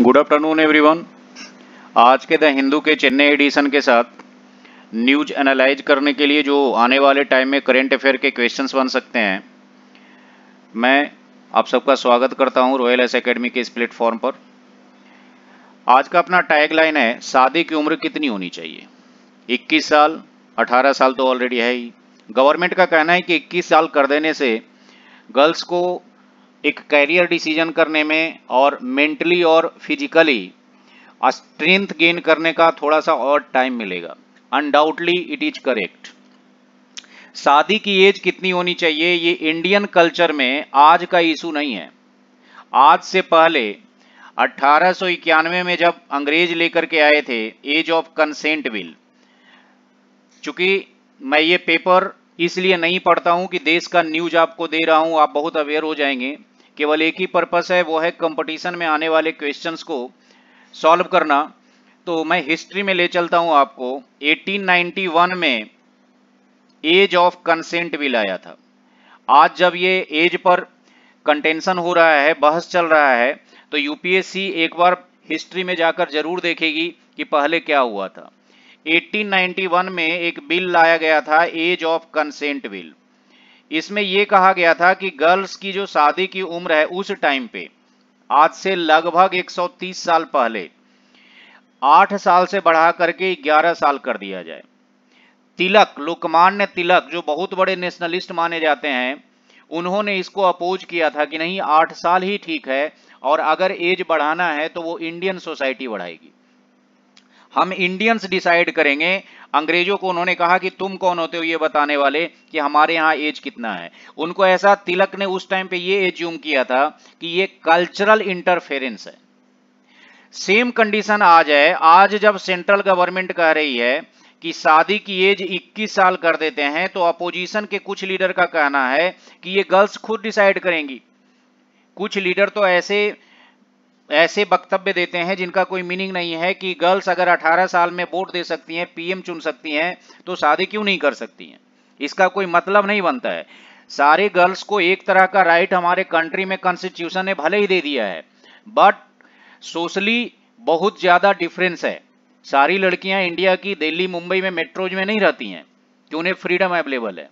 good afternoon everyone आज के the Hindu के चेन्नई एडिशन के साथ न्यूज एनालाइज करने के लिए जो आने वाले टाइम में करेंट अफेयर के क्वेश्चंस बन सकते हैं मैं आप सबका स्वागत करता हूं रॉयल एस एकेडमी के इस प्लेटफॉर्म पर आज का अपना टैग लाइन है शादी की उम्र कितनी होनी चाहिए इक्कीस साल अठारह साल तो ऑलरेडी है ही गवर्नमेंट का कहना है कि इक्कीस साल कर देने से गर्ल्स को एक कैरियर डिसीजन करने में और मेंटली और फिजिकली स्ट्रेंथ गेन करने का थोड़ा सा और टाइम मिलेगा अनडाउटली इट इज करेक्ट शादी की एज कितनी होनी चाहिए ये इंडियन कल्चर में आज का इशू नहीं है आज से पहले अट्ठारह में जब अंग्रेज लेकर के आए थे एज ऑफ कंसेंट बिल चूंकि मैं ये पेपर इसलिए नहीं पढ़ता हूं कि देश का न्यूज आपको दे रहा हूं आप बहुत अवेयर हो जाएंगे केवल एक ही पर्पस है वो है कंपटीशन में आने वाले क्वेश्चंस को सॉल्व करना तो मैं हिस्ट्री में ले चलता हूं आपको 1891 में एज ऑफ कंसेंट बिल आया था आज जब ये एज पर कंटेंशन हो रहा है बहस चल रहा है तो यूपीएससी एक बार हिस्ट्री में जाकर जरूर देखेगी कि पहले क्या हुआ था 1891 में एक बिल लाया गया था एज ऑफ कंसेंट बिल इसमें यह कहा गया था कि गर्ल्स की जो शादी की उम्र है उस टाइम पे आज से लगभग 130 साल पहले 8 साल से बढ़ा करके 11 साल कर दिया जाए तिलक लोकमान्य तिलक जो बहुत बड़े नेशनलिस्ट माने जाते हैं उन्होंने इसको अपोज किया था कि नहीं आठ साल ही ठीक है और अगर एज बढ़ाना है तो वो इंडियन सोसाइटी बढ़ाएगी हम इंडियंस डिसाइड करेंगे अंग्रेजों को उन्होंने कहा कि तुम कौन होते हो ये बताने वाले कि हमारे यहाँ एज कितना है उनको ऐसा तिलक ने उस टाइम पे ये एज्यूम किया था कि ये कल्चरल इंटरफेरेंस है सेम कंडीशन आज है आज जब सेंट्रल गवर्नमेंट कह रही है कि शादी की एज 21 साल कर देते हैं तो अपोजिशन के कुछ लीडर का कहना है कि ये गर्ल्स खुद डिसाइड करेंगी कुछ लीडर तो ऐसे ऐसे वक्तव्य देते हैं जिनका कोई मीनिंग नहीं है कि गर्ल्स अगर 18 साल में वोट दे सकती हैं पीएम चुन सकती हैं तो शादी क्यों नहीं कर सकती हैं इसका कोई मतलब नहीं बनता है सारे गर्ल्स को एक तरह का राइट हमारे कंट्री में कॉन्स्टिट्यूशन ने भले ही दे दिया है बट सोशली बहुत ज़्यादा डिफरेंस है सारी लड़कियां इंडिया की दिल्ली मुंबई में मेट्रोज में नहीं रहती हैं कि उन्हें फ्रीडम अवेलेबल है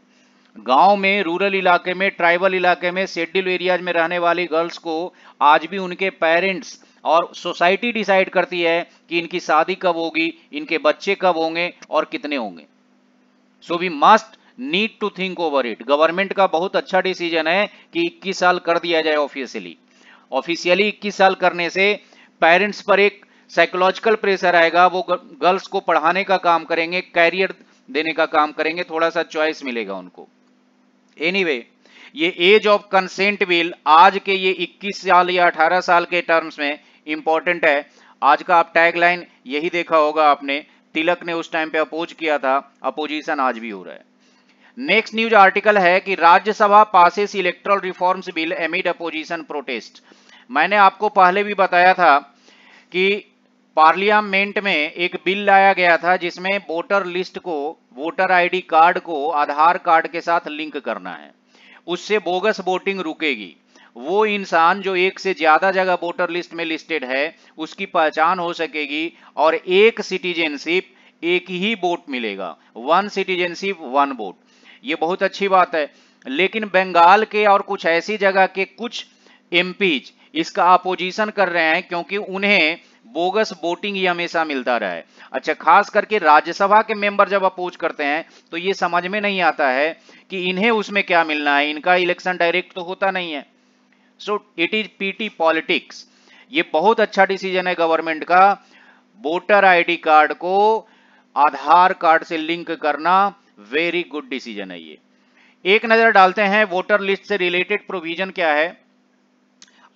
गांव में रूरल इलाके में ट्राइबल इलाके में शेड्यूल एरियाज में रहने वाली गर्ल्स को आज भी उनके पेरेंट्स और सोसाइटी डिसाइड करती है कि इनकी शादी कब होगी इनके बच्चे कब होंगे और कितने होंगे so we must need to think over it government का बहुत अच्छा डिसीजन है कि 21 साल कर दिया जाए ऑफिशियली ऑफिशियली 21 साल करने से पेरेंट्स पर एक साइकोलॉजिकल प्रेशर आएगा वो गर्ल्स को पढ़ाने का काम करेंगे कैरियर देने का काम करेंगे थोड़ा सा चॉइस मिलेगा उनको एनीवे ये एज ऑफ कंसेंट बिल आज के ये 21 साल या 18 साल के टर्म्स में इंपॉर्टेंट है आज का आप टैगलाइन यही देखा होगा आपने तिलक ने उस टाइम पे अपोज किया था अपोजिशन आज भी हो रहा है नेक्स्ट न्यूज आर्टिकल है कि Rajya Sabha passes electoral reforms bill amid opposition protest मैंने आपको पहले भी बताया था कि पार्लियामेंट में एक बिल लाया गया था जिसमें वोटर लिस्ट को वोटर आईडी कार्ड को आधार कार्ड के साथ लिंक करना है उससे बोगस वोटिंग रुकेगी वो इंसान जो एक से ज्यादा जगह वोटर लिस्ट में लिस्टेड है उसकी पहचान हो सकेगी और एक सिटीजनशिप एक ही वोट मिलेगा वन सिटीजनशिप वन वोट ये बहुत अच्छी बात है लेकिन बंगाल के और कुछ ऐसी जगह के कुछ एमपीज इसका अपोजिशन कर रहे हैं क्योंकि उन्हें बोगस वोटिंग ये हमेशा मिलता रहा है अच्छा खास करके राज्यसभा के मेंबर जब अपोज करते हैं तो ये समझ में नहीं आता है कि इन्हें उसमें क्या मिलना है इनका इलेक्शन डायरेक्ट तो होता नहीं है so it is petty politics ये बहुत अच्छा डिसीजन है गवर्नमेंट का वोटर आईडी कार्ड को आधार कार्ड से लिंक करना वेरी गुड डिसीजन है ये एक नजर डालते हैं वोटर लिस्ट से रिलेटेड प्रोविजन क्या है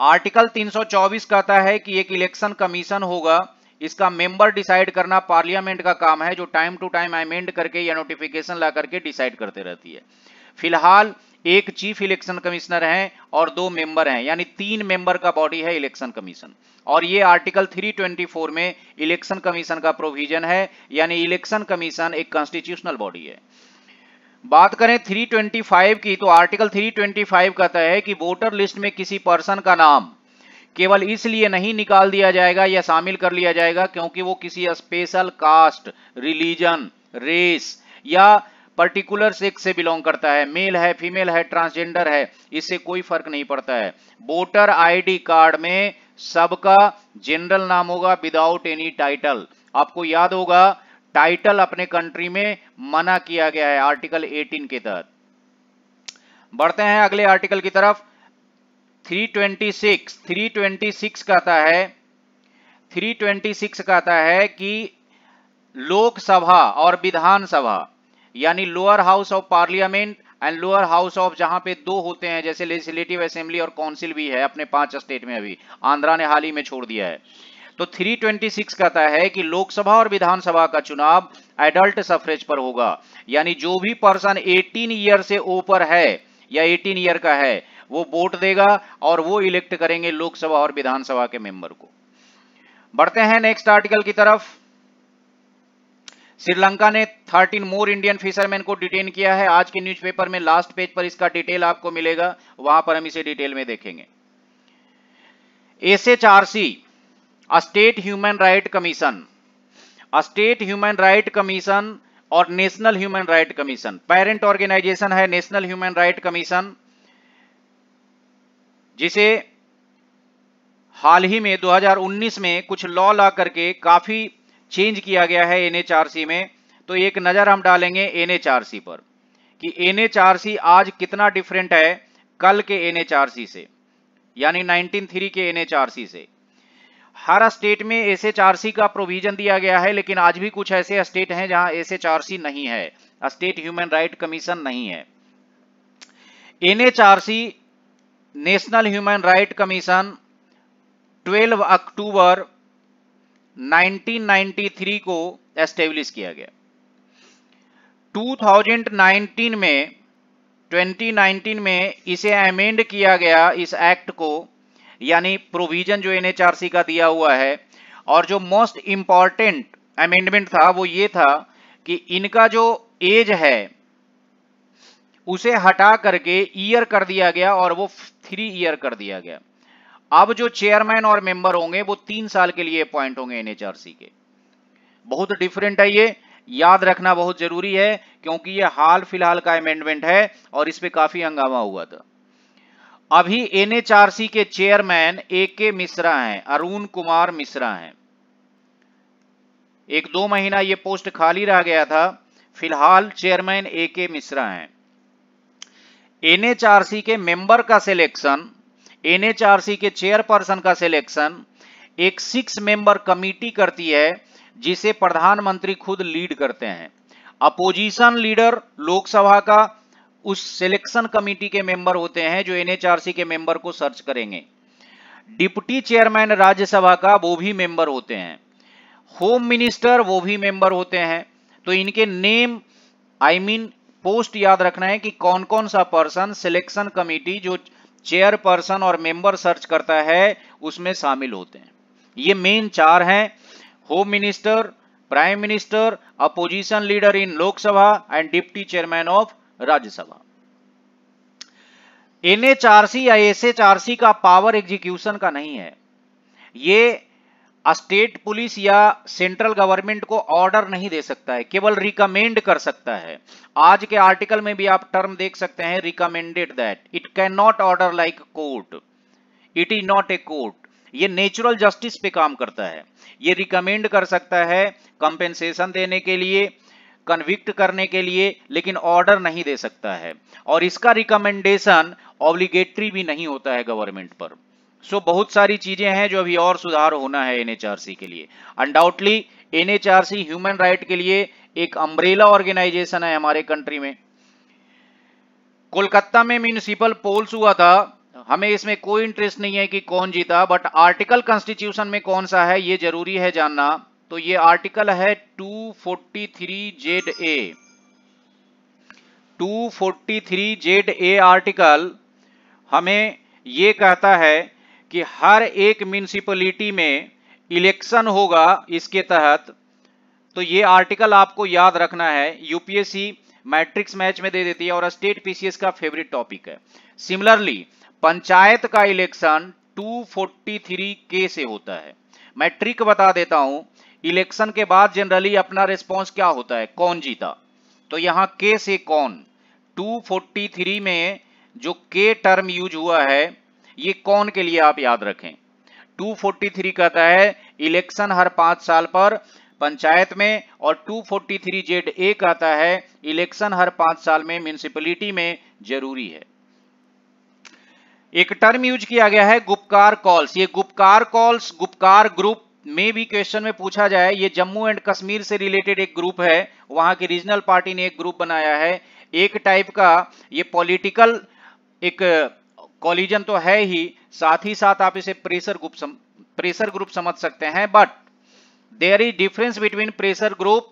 आर्टिकल 324 कहता है कि एक इलेक्शन कमीशन होगा इसका मेंबर डिसाइड करना पार्लियामेंट का काम है जो टाइम टू टाइम अमेंड करके या नोटिफिकेशन ला करके डिसाइड करते रहती है फिलहाल एक चीफ इलेक्शन कमिश्नर हैं और दो मेंबर हैं यानी तीन मेंबर का बॉडी है इलेक्शन कमीशन और ये आर्टिकल 324 में इलेक्शन कमीशन का प्रोविजन है यानी इलेक्शन कमीशन एक कॉन्स्टिट्यूशनल बॉडी है बात करें 325 की तो आर्टिकल 325 कहता है कि वोटर लिस्ट में किसी पर्सन का नाम केवल इसलिए नहीं निकाल दिया जाएगा या शामिल कर लिया जाएगा क्योंकि वो किसी स्पेशल कास्ट रिलीजन रेस या पर्टिकुलर सेक्स से बिलोंग करता है मेल है फीमेल है ट्रांसजेंडर है इससे कोई फर्क नहीं पड़ता है वोटर आईडी कार्ड में सबका जनरल नाम होगा विदाउट एनी टाइटल आपको याद होगा टाइटल अपने कंट्री में मना किया गया है आर्टिकल 18 के तहत बढ़ते हैं अगले आर्टिकल की तरफ 326 326 कहता है 326 कहता है कि लोकसभा और विधानसभा यानी lower house of parliament and lower house of जहां पे दो होते हैं जैसे लेजिस्लेटिव असेंबली और काउंसिल भी है अपने पांच स्टेट में अभी आंध्रा ने हाल ही में छोड़ दिया है तो 326 कहता है कि लोकसभा और विधानसभा का चुनाव एडल्ट सफरेज पर होगा यानी जो भी पर्सन 18 ईयर से ऊपर है या 18 ईयर का है वो वोट देगा और वो इलेक्ट करेंगे लोकसभा और विधानसभा के मेंबर को बढ़ते हैं नेक्स्ट आर्टिकल की तरफ श्रीलंका ने 13 मोर इंडियन फिशरमैन को डिटेन किया है आज के न्यूज़पेपर में लास्ट पेज पर इसका डिटेल आपको मिलेगा वहां पर हम इसे डिटेल में देखेंगे S H R C state human right commission commission human right commission और national human right commission parent organisation है नेशनल ह्यूमन राइट कमीशन जिसे हाल ही में 2019 में कुछ लॉ ला करके काफी चेंज किया गया है एनएचआरसी में तो एक नजर हम डालेंगे एनएचआरसी पर कि एनएचआरसी आज कितना डिफरेंट है कल के एनएचआरसी से यानी 193 के एनएचआरसी से हर स्टेट में एस एच का प्रोविजन दिया गया है लेकिन आज भी कुछ ऐसे स्टेट हैं जहां एस एच नहीं है स्टेट ह्यूमन राइट कमीशन नहीं है NHRC national human right commission 12 अक्टूबर 1993 को एस्टेब्लिश किया गया 2019 में 2019 में इसे अमेंड किया गया इस एक्ट को यानी प्रोविजन जो एनएचआरसी का दिया हुआ है और जो मोस्ट इंपॉर्टेंट अमेंडमेंट था वो ये था कि इनका जो एज है उसे हटा करके ईयर कर दिया गया और वो थ्री ईयर कर दिया गया अब जो चेयरमैन और मेंबर होंगे वो तीन साल के लिए अपॉइंट होंगे एनएचआरसी के बहुत डिफरेंट है ये याद रखना बहुत जरूरी है क्योंकि ये हाल फिलहाल का अमेंडमेंट है और इस काफी हंगामा हुआ था अभी एनएचआरसी के चेयरमैन ए के मिश्रा हैं अरुण कुमार मिश्रा हैं एक दो महीना ये पोस्ट खाली रह गया था फिलहाल चेयरमैन ए के मिश्रा हैं एनएचआरसी के मेंबर का सिलेक्शन एनएचआरसी के चेयरपर्सन का सिलेक्शन एक सिक्स मेंबर कमिटी करती है जिसे प्रधानमंत्री खुद लीड करते हैं अपोजिशन लीडर लोकसभा का उस सिलेक्शन कमेटी के मेंबर होते हैं जो एनएचआरसी के मेंबर को सर्च करेंगे डिप्टी चेयरमैन राज्यसभा का वो भी मेंबर होते हैं होम मिनिस्टर वो भी मेंबर होते हैं तो इनके नेम आई मीन पोस्ट याद रखना है कि कौन कौन सा पर्सन सिलेक्शन कमेटी जो चेयरपर्सन और मेंबर सर्च करता है उसमें शामिल होते हैं ये मेन चार हैं home minister prime minister opposition leader in Lok Sabha and deputy chairman of Rajya Sabha C या एस सी का पावर एग्जीक्यूशन का नहीं है ये स्टेट पुलिस या सेंट्रल गवर्नमेंट को ऑर्डर नहीं दे सकता है केवल रिकमेंड कर सकता है आज के आर्टिकल में भी आप टर्म देख सकते हैं recommended that it can not order like court it is not a court ये नेचुरल जस्टिस पे काम करता है ये रिकमेंड कर सकता है कंपेंसेशन देने के लिए कन्विक्ट करने के लिए लेकिन ऑर्डर नहीं दे सकता है और इसका रिकमेंडेशन ऑब्लिगेटरी भी नहीं होता है गवर्नमेंट पर सो so, बहुत सारी चीजें हैं जो अभी और सुधार होना है एनएचआरसी के लिए अनडाउटली एनएचआरसी ह्यूमन राइट के लिए एक अम्ब्रेला ऑर्गेनाइजेशन है हमारे कंट्री में कोलकाता में म्यूनिसिपल पोल्स हुआ था हमें इसमें कोई इंटरेस्ट नहीं है कि कौन जीता बट आर्टिकल कॉन्स्टिट्यूशन में कौन सा है ये जरूरी है जानना तो ये आर्टिकल है 243 Z A 243 Z A article हमें ये कहता है कि हर एक म्यूनसिपलिटी में इलेक्शन होगा इसके तहत तो ये आर्टिकल आपको याद रखना है यूपीएससी मैट्रिक्स मैच में दे देती है और स्टेट पीसीएस का फेवरेट टॉपिक है सिमिलरली पंचायत का इलेक्शन 243 के से होता है मैं ट्रिक बता देता हूं इलेक्शन के बाद जनरली अपना रिस्पॉन्स क्या होता है कौन जीता तो यहां के से कौन 243 में जो के टर्म यूज हुआ है ये कौन के लिए आप याद रखें 243 कहता है इलेक्शन हर पांच साल पर पंचायत में और 243 जेड ए कहता है इलेक्शन हर पांच साल में म्यूनिसिपलिटी में जरूरी है एक टर्म यूज किया गया है गुप्कार कॉल्स ये गुप्कार कॉल्स गुप्कार ग्रुप में भी क्वेश्चन में पूछा जाए ये जम्मू एंड कश्मीर से रिलेटेड एक ग्रुप है वहां की रीजनल पार्टी ने एक ग्रुप बनाया है एक टाइप का ये पॉलिटिकल एक कॉलिजन तो है ही साथ ही साथ आप इसे प्रेशर ग्रुप प्रेशर ग्रुप समझ सकते हैं but there is difference between pressure group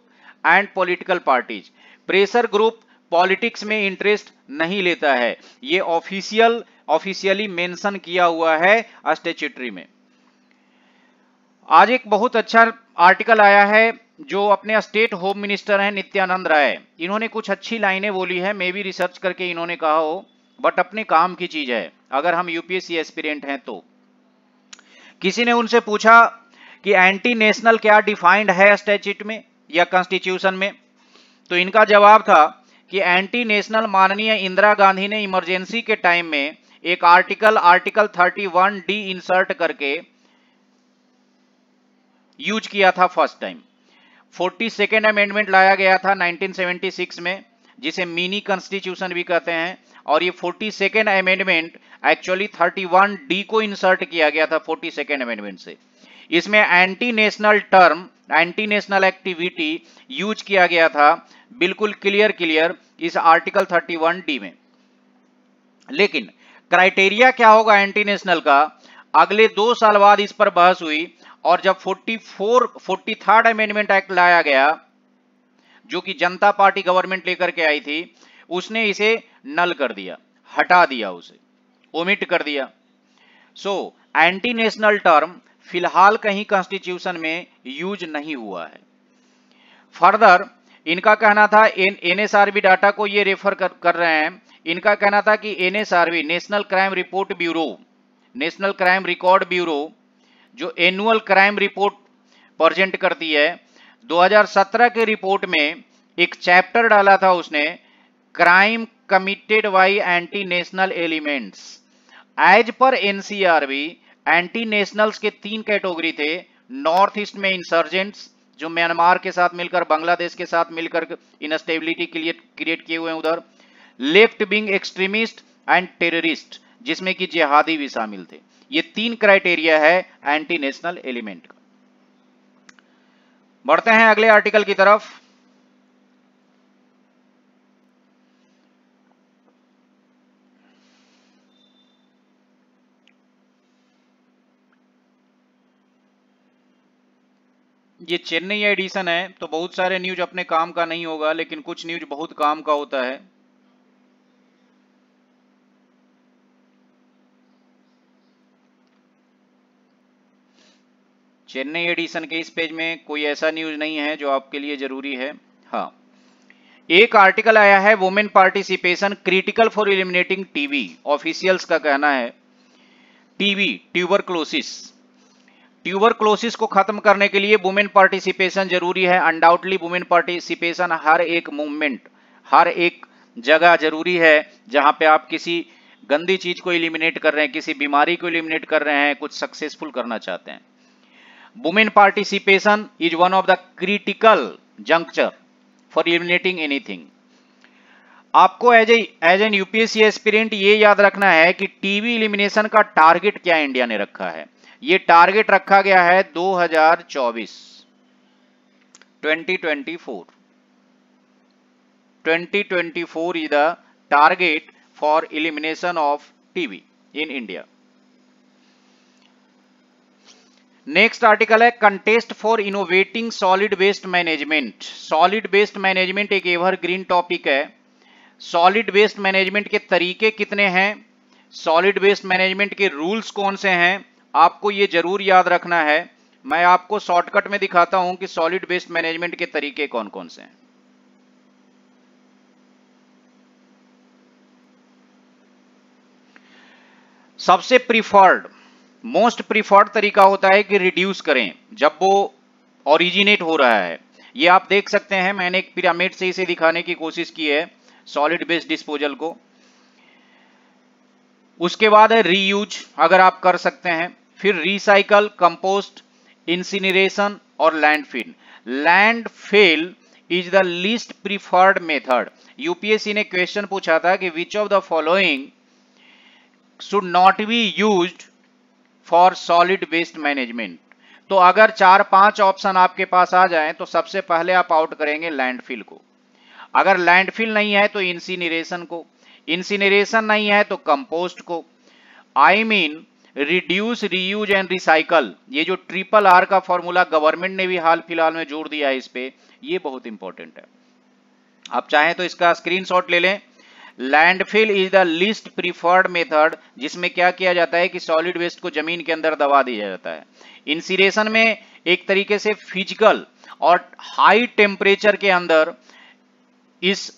and political parties pressure group politics में इंटरेस्ट नहीं लेता है ये ऑफिशियल ऑफिशियली मेंशन किया हुआ है स्टेचुटरी में आज एक बहुत अच्छा आर्टिकल आया है जो अपने स्टेट होम मिनिस्टर हैं नित्यानंद राय इन्होंने कुछ अच्छी लाइनें बोली है मे बी रिसर्च करके इन्होंने कहा हो बट अपने काम की चीज है अगर हम यूपीएससी एस्पिरेंट हैं तो किसी ने उनसे पूछा कि एंटी नेशनल क्या डिफाइंड है स्टेचिट में या कॉन्स्टिट्यूशन में तो इनका जवाब था कि एंटी नेशनल माननीय इंदिरा गांधी ने इमरजेंसी के टाइम में एक आर्टिकल आर्टिकल 31 डी इंसर्ट करके यूज किया था first time forty second amendment लाया गया था 1976 में जिसे मिनी कॉन्स्टिट्यूशन भी कहते हैं और ये forty second amendment actually thirty one D को इंसर्ट किया गया था फोर्टी सेकेंड अमेंडमेंट से इसमें anti national term anti national activity use किया गया था बिल्कुल क्लियर क्लियर इस आर्टिकल 31 डी में लेकिन क्राइटेरिया क्या होगा एंटी नेशनल का अगले दो साल बाद इस पर बहस हुई और जब 44 43 अमेंडमेंट एक्ट लाया गया जो कि जनता पार्टी गवर्नमेंट लेकर के आई थी उसने इसे नल कर दिया हटा दिया उसे ओमिट कर दिया सो एंटी नेशनल टर्म फिलहाल कहीं कॉन्स्टिट्यूशन में यूज नहीं हुआ है फर्दर इनका कहना था एनएसआरबी डाटा को ये रेफर कर, कर रहे हैं इनका कहना था कि NSRB national crime report bureau national crime record bureau जो एनुअल क्राइम रिपोर्ट प्रेजेंट करती है 2017 के रिपोर्ट में एक चैप्टर डाला था उसने crime committed by anti national elements as पर एनसीआरबी एंटी नेशनल्स के तीन कैटेगरी थे नॉर्थ ईस्ट में इंसर्जेंट्स जो म्यांमार के साथ मिलकर बांग्लादेश के साथ मिलकर इनस्टेबिलिटी के लिए क्रिएट किए हुए हैं उधर left wing extremist and terrorist जिसमें कि जिहादी भी शामिल थे ये तीन क्राइटेरिया है एंटी नेशनल एलिमेंट का बढ़ते हैं अगले आर्टिकल की तरफ ये चेन्नई एडिशन है तो बहुत सारे न्यूज अपने काम का नहीं होगा लेकिन कुछ न्यूज बहुत काम का होता है चेन्नई एडिशन के इस पेज में कोई ऐसा न्यूज नहीं है जो आपके लिए जरूरी है हाँ एक आर्टिकल आया है women participation critical for eliminating TB officials का कहना है ट्यूबर ट्यूबरक्लोसिस ट्यूबर क्लोसिस को खत्म करने के लिए वुमेन पार्टिसिपेशन जरूरी है अनडाउटली वुमेन पार्टिसिपेशन हर एक मूवमेंट हर एक जगह जरूरी है जहां पे आप किसी गंदी चीज को इलिमिनेट कर रहे हैं किसी बीमारी को इलिमिनेट कर रहे हैं कुछ सक्सेसफुल करना चाहते हैं women participation is one of the critical juncture for eliminating anything आपको as a as an UPSC aspirant ये याद रखना है कि टीवी इलिमिनेशन का टारगेट क्या इंडिया ने रखा है ये टारगेट रखा गया है 2024 2024 2024 is the target for elimination of TB in India next article है contest for innovating solid waste management solid waste management एक एवर ग्रीन टॉपिक है सॉलिड वेस्ट मैनेजमेंट के तरीके कितने हैं सॉलिड वेस्ट मैनेजमेंट के रूल्स कौन से हैं आपको ये जरूर याद रखना है मैं आपको शॉर्टकट में दिखाता हूं कि सॉलिड वेस्ट मैनेजमेंट के तरीके कौन कौन से हैं सबसे प्रीफर्ड मोस्ट प्रीफर्ड तरीका होता है कि रिड्यूस करें जब वो ओरिजिनेट हो रहा है ये आप देख सकते हैं मैंने एक पिरामिड से इसे दिखाने की कोशिश की है सॉलिड बेस्ड डिस्पोजल को उसके बाद है रीयूज अगर आप कर सकते हैं फिर रिसाइकल कंपोस्ट इंसिनरेशन और landfill landfill is the least preferred method UPSC ने क्वेश्चन पूछा था कि which of the following should not be used for solid waste management तो अगर चार पांच ऑप्शन आपके पास आ जाए तो सबसे पहले आप आउट करेंगे लैंडफिल को अगर लैंडफिल नहीं है तो इंसिनरेशन को इंसिनरेशन नहीं है तो कंपोस्ट को I I mean mean, reduce reuse and recycle ये जो ट्रिपल आर का फॉर्मूला गवर्नमेंट ने भी हाल फिलहाल में जोड़ दिया है इस पे ये बहुत इंपॉर्टेंट है आप चाहें तो इसका स्क्रीनशॉट ले लें landfill is the least preferred method जिसमें क्या किया जाता है कि सॉलिड वेस्ट को जमीन के अंदर दबा दिया जाता है इंसिरेशन में एक तरीके से फिजिकल और हाई टेम्परेचर के अंदर इस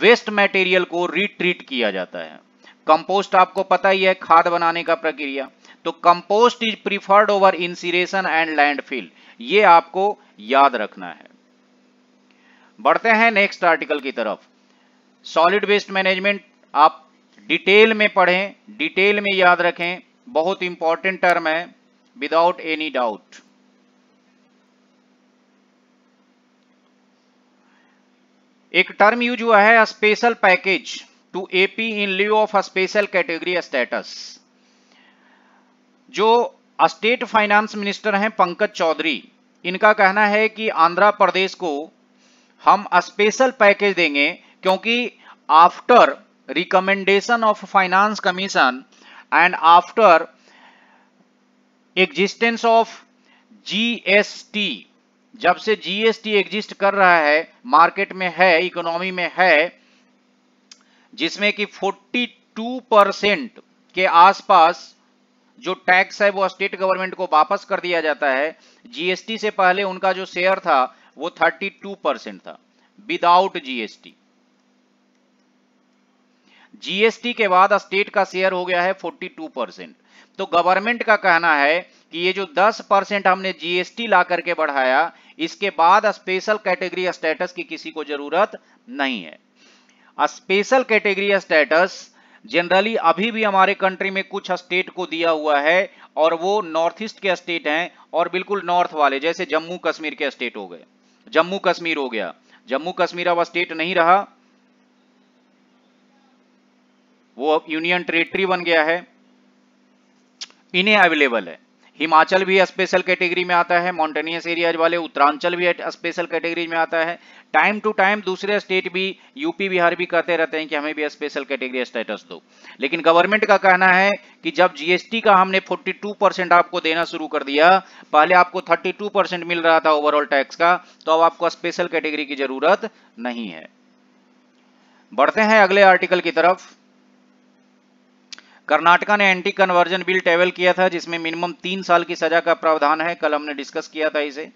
वेस्ट मटेरियल को रिट्रीट किया जाता है कंपोस्ट आपको पता ही है खाद बनाने का प्रक्रिया तो compost is preferred over incineration and landfill ये आपको याद रखना है बढ़ते हैं नेक्स्ट आर्टिकल की तरफ सॉलिड वेस्ट मैनेजमेंट आप डिटेल में पढ़ें डिटेल में याद रखें बहुत इंपॉर्टेंट टर्म है विदाउट एनी डाउट एक टर्म यूज हुआ है special package to AP in lieu of a special category status जो स्टेट फाइनेंस मिनिस्टर हैं पंकज चौधरी इनका कहना है कि आंध्र प्रदेश को हम स्पेशल पैकेज देंगे क्योंकि after recommendation of finance commission and after existence of GST जब से जीएसटी एग्जिस्ट कर रहा है मार्केट में है इकोनॉमी में है जिसमें कि 42 परसेंट के आसपास जो टैक्स है वो स्टेट गवर्नमेंट को वापस कर दिया जाता है जीएसटी से पहले उनका जो शेयर था वो 32 परसेंट था विदाउट जीएसटी जीएसटी के बाद स्टेट का शेयर हो गया है 42 परसेंट तो गवर्नमेंट का कहना है कि ये जो 10 परसेंट हमने जीएसटी ला करके बढ़ाया इसके बाद स्पेशल कैटेगरी स्टेटस की किसी को जरूरत नहीं है स्पेशल कैटेगरी स्टेटस जनरली अभी भी हमारे कंट्री में कुछ स्टेट को दिया हुआ है और वो नॉर्थ ईस्ट के स्टेट हैं और बिल्कुल नॉर्थ वाले जैसे जम्मू कश्मीर के स्टेट हो गए जम्मू कश्मीर हो गया जम्मू कश्मीर अब स्टेट नहीं रहा वो अब यूनियन टेरिटरी बन गया है इन्हें अवेलेबल है हिमाचल भी स्पेशल कैटेगरी में आता है माउंटेनियस एरियाज वाले उत्तरांचल भी स्पेशल कैटेगरी में आता है टाइम टू टाइम दूसरे स्टेट भी यूपी बिहार भी कहते रहते हैं कि हमें भी स्पेशल कैटेगरी स्टेटस दो लेकिन गवर्नमेंट का कहना है कि जब जीएसटी का हमने 42 परसेंट आपको देना शुरू कर दिया पहले आपको 32 परसेंट मिल रहा था ओवरऑल टैक्स का तो अब आपको स्पेशल कैटेगरी की जरूरत नहीं है बढ़ते हैं अगले आर्टिकल की तरफ कर्नाटका ने एंटी कन्वर्जन बिल टेबल किया था जिसमें मिनिमम तीन साल की सजा का प्रावधान है कल हमने डिस्कस किया था इसे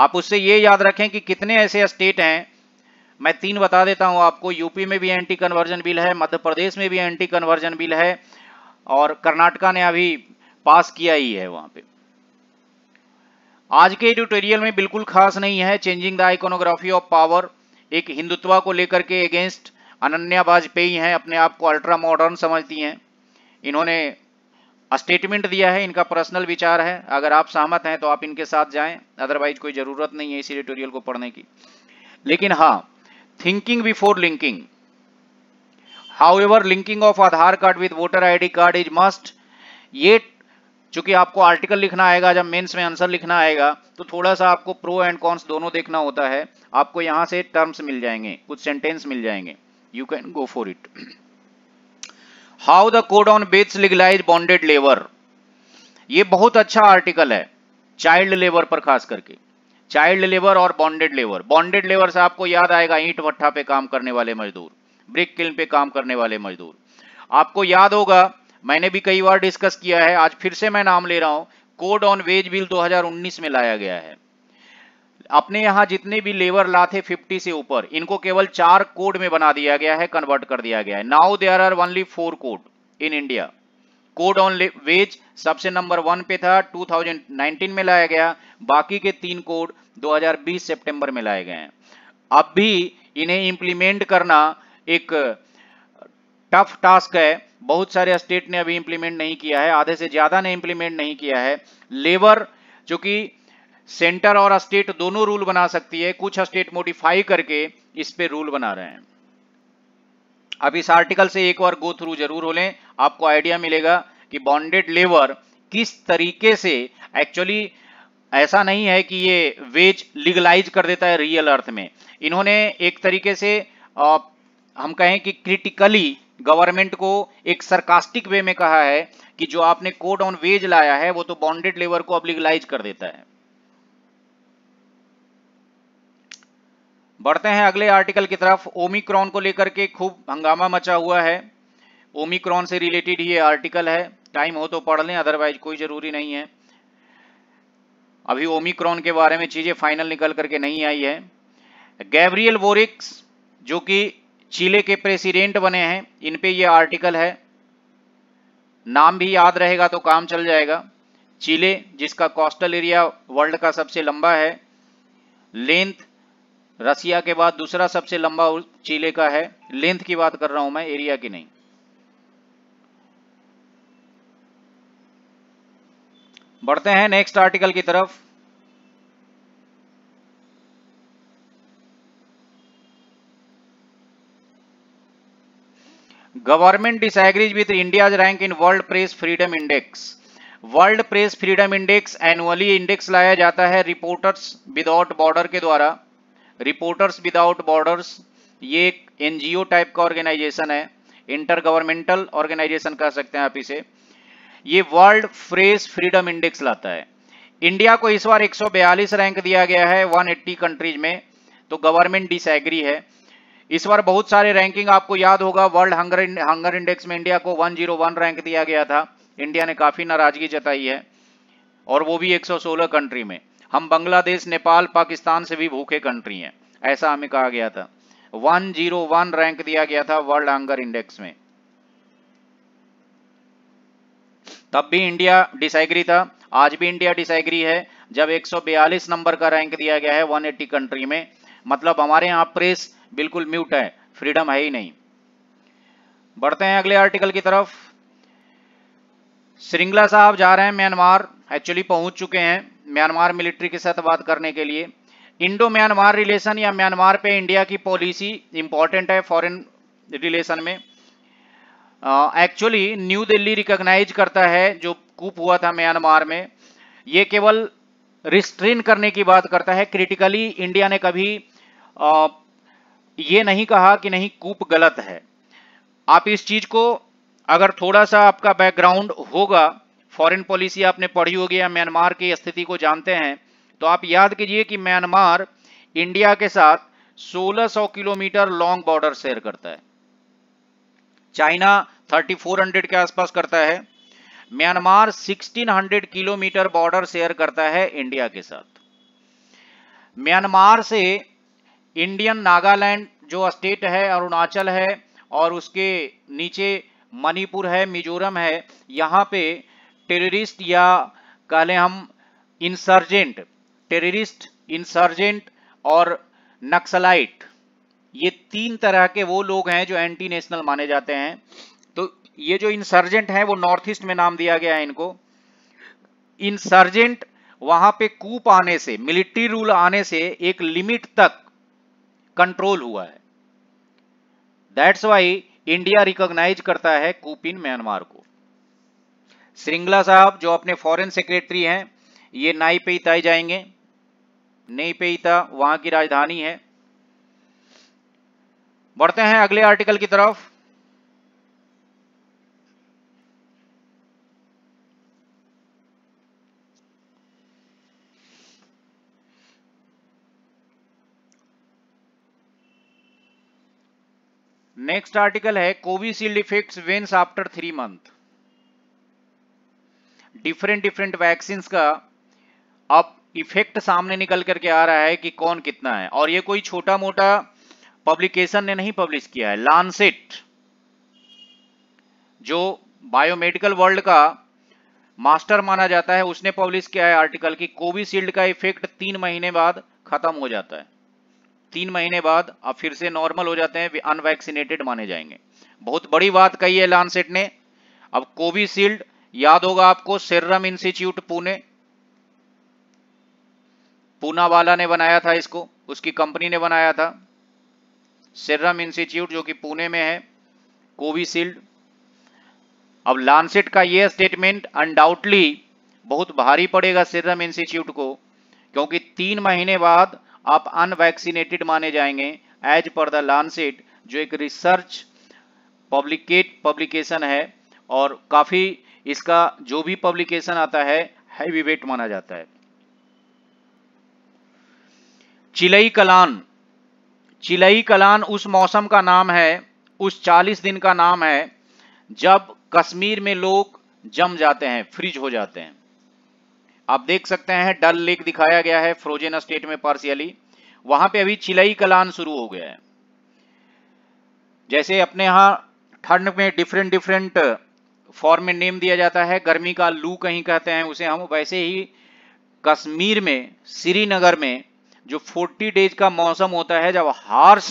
आप उससे ये याद रखें कि कितने ऐसे स्टेट हैं मैं तीन बता देता हूं आपको यूपी में भी एंटी कन्वर्जन बिल है मध्य प्रदेश में भी एंटी कन्वर्जन बिल है और कर्नाटका ने अभी पास किया ही है वहां पे आज के एडिटोरियल में बिल्कुल खास नहीं है changing the iconography of power एक हिंदुत्व को लेकर के अगेंस्ट अनन्या वाजपेयी हैं अपने आप को अल्ट्रा मॉडर्न समझती हैं इन्होंने स्टेटमेंट दिया है इनका पर्सनल विचार है अगर आप सहमत हैं तो आप इनके साथ जाएं अदरवाइज कोई जरूरत नहीं है इस रिटोरियल को पढ़ने की लेकिन हाँ thinking before linking however linking of Aadhaar card with voter ID card is must ये चूंकि आपको आर्टिकल लिखना आएगा जब मेंस में आंसर लिखना आएगा तो थोड़ा सा आपको प्रो एंड कॉन्स दोनों देखना होता है आपको यहां से टर्म्स मिल जाएंगे कुछ सेंटेंस मिल जाएंगे you can go for it how the code on bets legalise bonded labour ये बहुत अच्छा आर्टिकल है चाइल्ड लेबर पर खास करके चाइल्ड लेबर और बॉन्डेड लेबर बॉन्डेड लेबर से आपको याद आएगा ईंट भट्टा पे काम करने वाले मजदूर ब्रिक किल्न पे काम करने वाले मजदूर आपको याद होगा मैंने भी कई बार डिस्कस किया है आज फिर से मैं नाम ले रहा हूं कोड ऑन वेज बिल 2019 में लाया गया है अपने यहां जितने भी लेबर ला थे 50 से ऊपर इनको केवल चार कोड में बना दिया गया है कन्वर्ट कर दिया गया है now there are only four code in India code on wage सबसे नंबर वन पे था 2019 में लाया गया बाकी के तीन कोड 2020 सितंबर में लाए गए हैं अब भी इन्हें इंप्लीमेंट करना एक टफ टास्क है बहुत सारे स्टेट ने अभी इंप्लीमेंट नहीं किया है आधे से ज्यादा ने इंप्लीमेंट नहीं किया है लेबर चूंकि सेंटर और स्टेट दोनों रूल बना सकती है कुछ स्टेट मोडिफाई करके इस पे रूल बना रहे हैं अब इस आर्टिकल से एक बार गो थ्रू जरूर हो लें आपको आइडिया मिलेगा कि बॉन्डेड लेबर किस तरीके से एक्चुअली ऐसा नहीं है कि ये वेज लीगलाइज कर देता है रियल अर्थ में इन्होंने एक तरीके से आ, हम कहें कि क्रिटिकली गवर्नमेंट को एक सरकास्टिक वे में कहा है कि जो आपने कोड ऑन वेज लाया है वो तो बॉन्डेड लेबर को अब लीगलाइज कर देता है बढ़ते हैं अगले आर्टिकल की तरफ ओमिक्रॉन को लेकर के खूब हंगामा मचा हुआ है ओमिक्रॉन से रिलेटेड ये आर्टिकल है टाइम हो तो पढ़ लें अदरवाइज कोई जरूरी नहीं है अभी ओमिक्रॉन के बारे में चीजें फाइनल निकल करके नहीं आई है गैब्रियल वोरिक्स जो कि चिले के प्रेसिडेंट बने हैं इन पे ये आर्टिकल है नाम भी याद रहेगा तो काम चल जाएगा चिले जिसका कोस्टल एरिया वर्ल्ड का सबसे लंबा है लेंथ रसिया के बाद दूसरा सबसे लंबा चीले का है लेंथ की बात कर रहा हूं मैं एरिया की नहीं बढ़ते हैं नेक्स्ट आर्टिकल की तरफ government disagrees with India rank in world press freedom index world press freedom index annually index लाया जाता है रिपोर्टर्स विदाउट बॉर्डर के द्वारा रिपोर्टर्स विदाउट बॉर्डर्स ये एक एनजीओ टाइप का ऑर्गेनाइजेशन है इंटर गवर्नमेंटल ऑर्गेनाइजेशन कह सकते हैं आप इसे ये वर्ल्ड फ्रेस फ्रीडम इंडेक्स लाता है इंडिया को इस बार 142 रैंक दिया गया है 180 कंट्रीज में तो गवर्नमेंट डिसएग्री है इस बार बहुत सारे रैंकिंग आपको याद होगा वर्ल्ड हंगर हंगर इंडेक्स में इंडिया को 101 रैंक दिया गया था इंडिया ने काफी नाराजगी जताई है और वो भी 116 कंट्री में हम बांग्लादेश नेपाल पाकिस्तान से भी भूखे कंट्री हैं ऐसा हमें कहा गया था 101 रैंक दिया गया था वर्ल्ड हंगर इंडेक्स में तब भी इंडिया डिसाइग्री था आज भी इंडिया डिसाइग्री है जब 142 नंबर का रैंक दिया गया है 180 कंट्री में मतलब हमारे यहाँ प्रेस बिल्कुल म्यूट है फ्रीडम है ही नहीं बढ़ते हैं अगले आर्टिकल की तरफ श्रृंगला साहब जा रहे हैं म्यांमार एक्चुअली पहुंच चुके हैं म्यांमार मिलिट्री के साथ बात करने के लिए इंडो म्यांमार रिलेशन या म्यांमार पे इंडिया की पॉलिसी इंपॉर्टेंट है फॉरेन रिलेशन में एक्चुअली न्यू दिल्ली रिकॉग्नाइज करता है जो कूप हुआ था म्यांमार में ये केवल रिस्ट्रेन करने की बात करता है क्रिटिकली इंडिया ने कभी आ, ये नहीं कहा कि नहीं कूप गलत है आप इस चीज को अगर थोड़ा सा आपका बैकग्राउंड होगा फॉरेन पॉलिसी आपने पढ़ी होगी या म्यांमार की स्थिति को जानते हैं तो आप याद कीजिए कि म्यांमार इंडिया के साथ 1600 किलोमीटर लॉन्ग बॉर्डर शेयर करता है चाइना 3400 के आसपास करता है म्यांमार 1600 किलोमीटर बॉर्डर शेयर करता है इंडिया के साथ म्यांमार से इंडियन नागालैंड जो स्टेट है अरुणाचल है और उसके नीचे मणिपुर है मिजोरम है यहाँ पे टेररिस्ट या कह लें हम इंसर्जेंट टेररिस्ट इंसर्जेंट और नक्सलाइट ये तीन तरह के वो लोग हैं जो एंटी नेशनल माने जाते हैं तो ये जो इंसर्जेंट हैं वो नॉर्थ ईस्ट में नाम दिया गया है इनको इंसर्जेंट वहां पे कूप आने से मिलिट्री रूल आने से एक लिमिट तक कंट्रोल हुआ है दैट्स वाई इंडिया रिकॉग्नाइज करता है कूप इन म्यांमार को श्रृंगला साहब जो अपने फॉरेन सेक्रेटरी हैं ये नाई पेता जाएंगे नई पेता वहां की राजधानी है बढ़ते हैं अगले आर्टिकल की तरफ नेक्स्ट आर्टिकल है Covishield effects wanes after three month different different vaccine का अब इफेक्ट सामने निकल करके आ रहा है कि कौन कितना है और ये कोई छोटा मोटा पब्लिकेशन ने नहीं पब्लिश किया है लानसेट जो बायोमेडिकल वर्ल्ड का मास्टर माना जाता है उसने पब्लिश किया है आर्टिकल की कोविशील्ड का इफेक्ट तीन महीने बाद खत्म हो जाता है तीन महीने बाद अब फिर से नॉर्मल हो जाते हैं अनवैक्सीनेटेड माने जाएंगे बहुत बड़ी बात कही है लानसेट ने अब कोविशील्ड याद होगा आपको सिर्रम इंस्टीट्यूट पुणे पूना वाला ने बनाया था इसको उसकी कंपनी ने बनाया था सिर्रम इंस्टीट्यूट जो कि पुणे में है कोविशील्ड अब लानसेट का यह स्टेटमेंट अनडाउटली बहुत भारी पड़ेगा सिरम इंस्टीट्यूट को क्योंकि तीन महीने बाद आप अनवैक्सीनेटेड माने जाएंगे एज पर द लानसेट जो एक रिसर्च पब्लिकेट पब्लिकेशन है और काफ़ी इसका जो भी पब्लिकेशन आता है हैवी वेट माना जाता है चिलई कलान चिलई कलान उस मौसम का नाम है उस 40 दिन का नाम है जब कश्मीर में लोग जम जाते हैं फ्रिज हो जाते हैं आप देख सकते हैं डल लेक दिखाया गया है फ्रोजन स्टेट में पार्सियली वहां पे अभी चिलई कलान शुरू हो गया है जैसे अपने यहां ठंड में डिफरेंट डिफरेंट फॉर्म में नेम दिया जाता है गर्मी का लू कहीं कहते हैं उसे हम वैसे ही कश्मीर में श्रीनगर में जो 40 डेज का मौसम होता है जब हार्स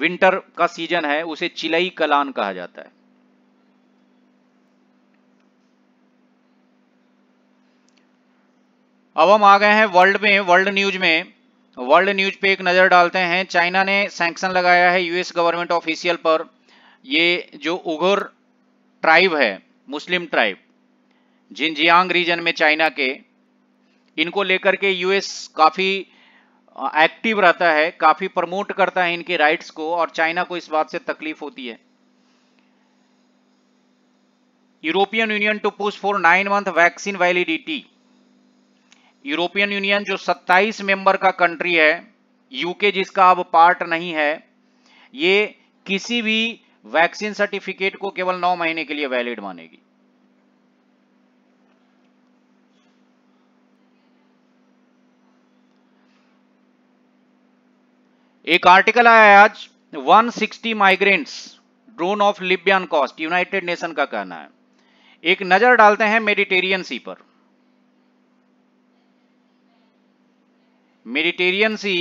विंटर का सीजन है उसे चिलई कलान कहा जाता है अब हम आ गए हैं वर्ल्ड में वर्ल्ड न्यूज में वर्ल्ड न्यूज पे एक नजर डालते हैं चाइना ने सैंक्शन लगाया है यूएस गवर्नमेंट ऑफिशियल पर ये जो उगर ट्राइब है मुस्लिम ट्राइब जिनजियांग रीजन में चाइना के इनको लेकर के यूएस काफ़ी एक्टिव रहता है काफ़ी प्रमोट करता है इनके राइट्स को और चाइना को इस बात से तकलीफ होती है European union to push for nine month vaccine validity European union जो 27 मेंबर का कंट्री है यूके जिसका अब पार्ट नहीं है ये किसी भी वैक्सीन सर्टिफिकेट को केवल नौ महीने के लिए वैलिड मानेगी एक आर्टिकल आया आज 160 migrants drown off Libyan coast United Nation का कहना है एक नजर डालते हैं मेडिटेरियन सी पर मेडिटेरियन सी